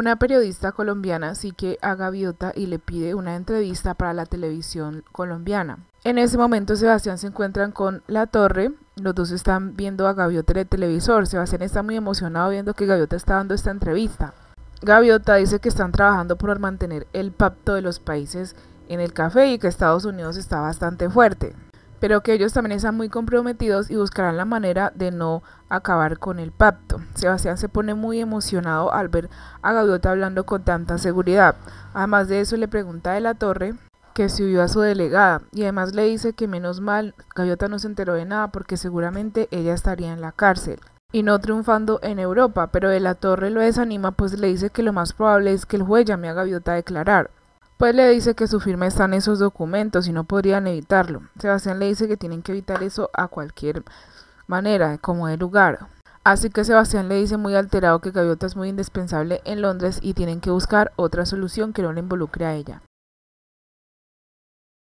Una periodista colombiana sigue a Gaviota y le pide una entrevista para la televisión colombiana. En ese momento Sebastián se encuentran con La Torre, los dos están viendo a Gaviota en el televisor, Sebastián está muy emocionado viendo que Gaviota está dando esta entrevista. Gaviota dice que están trabajando por mantener el pacto de los países en el café y que Estados Unidos está bastante fuerte pero que ellos también están muy comprometidos y buscarán la manera de no acabar con el pacto. Sebastián se pone muy emocionado al ver a Gaviota hablando con tanta seguridad. Además de eso le pregunta de la torre que se huyó a su delegada y además le dice que menos mal Gaviota no se enteró de nada porque seguramente ella estaría en la cárcel y no triunfando en Europa, pero de la torre lo desanima pues le dice que lo más probable es que el juez llame a Gaviota a declarar pues le dice que su firma está en esos documentos y no podrían evitarlo. Sebastián le dice que tienen que evitar eso a cualquier manera, como de lugar. Así que Sebastián le dice muy alterado que Gaviota es muy indispensable en Londres y tienen que buscar otra solución que no le involucre a ella.